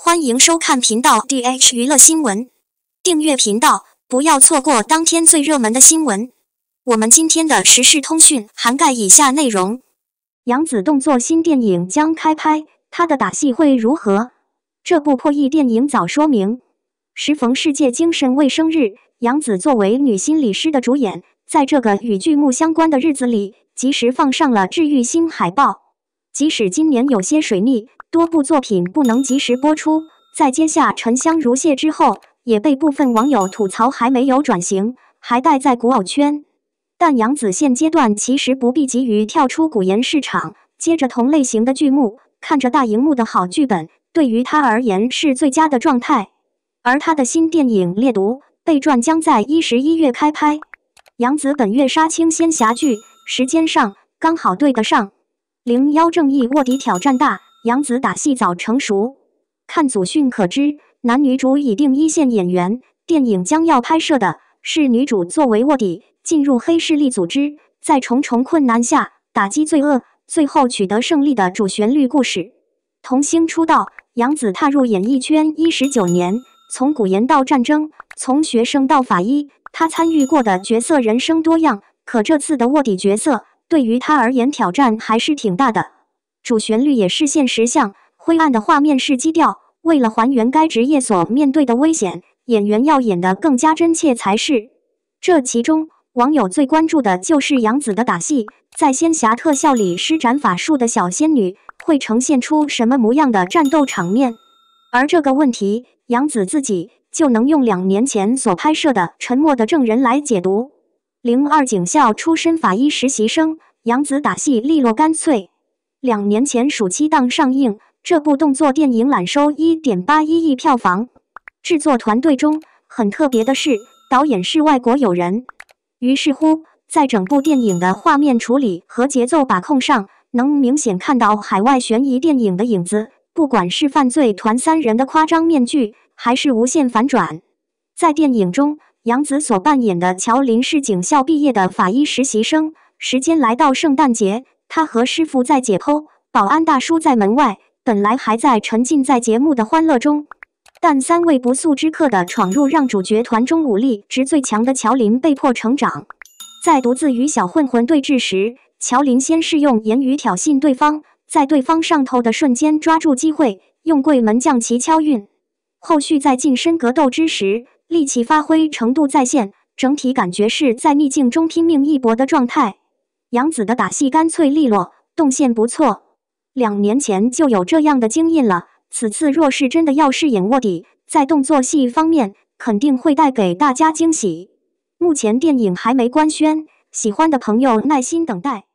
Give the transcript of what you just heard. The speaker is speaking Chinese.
欢迎收看频道 DH 娱乐新闻，订阅频道，不要错过当天最热门的新闻。我们今天的时事通讯涵盖以下内容：杨紫动作新电影将开拍，她的打戏会如何？这部破译电影早说明。时逢世界精神卫生日，杨紫作为女心理师的主演，在这个与剧目相关的日子里，及时放上了治愈新海报。即使今年有些水逆。多部作品不能及时播出，在接下《沉香如屑》之后，也被部分网友吐槽还没有转型，还待在古偶圈。但杨紫现阶段其实不必急于跳出古言市场，接着同类型的剧目，看着大荧幕的好剧本，对于她而言是最佳的状态。而她的新电影《猎毒》被传将在一十一月开拍，杨紫本月杀青仙侠剧，时间上刚好对得上。零幺正义卧底挑战大。杨紫打戏早成熟，看祖训可知，男女主已定一线演员。电影将要拍摄的是女主作为卧底进入黑势力组织，在重重困难下打击罪恶，最后取得胜利的主旋律故事。童星出道，杨紫踏入演艺圈一十九年，从古言到战争，从学生到法医，她参与过的角色人生多样。可这次的卧底角色对于他而言挑战还是挺大的。主旋律也是现实像，灰暗的画面是基调。为了还原该职业所面对的危险，演员要演得更加真切才是。这其中，网友最关注的就是杨紫的打戏，在仙侠特效里施展法术的小仙女会呈现出什么模样的战斗场面？而这个问题，杨紫自己就能用两年前所拍摄的《沉默的证人》来解读。零二警校出身法医实习生，杨紫打戏利落干脆。两年前暑期档上映，这部动作电影揽收1.81亿票房。制作团队中很特别的是，导演是外国友人。于是乎，在整部电影的画面处理和节奏把控上，能明显看到海外悬疑电影的影子。不管是犯罪团三人的夸张面具，还是无限反转，在电影中，杨紫所扮演的乔林是警校毕业的法医实习生。时间来到圣诞节。他和师傅在解剖，保安大叔在门外。本来还在沉浸在节目的欢乐中，但三位不速之客的闯入，让主角团中武力值最强的乔林被迫成长。在独自与小混混对峙时，乔林先是用言语挑衅对方，在对方上头的瞬间抓住机会，用柜门将其敲晕。后续在近身格斗之时，力气发挥程度在线，整体感觉是在逆境中拼命一搏的状态。杨子的打戏干脆利落，动线不错。两年前就有这样的经验了。此次若是真的要饰演卧底，在动作戏方面肯定会带给大家惊喜。目前电影还没官宣，喜欢的朋友耐心等待。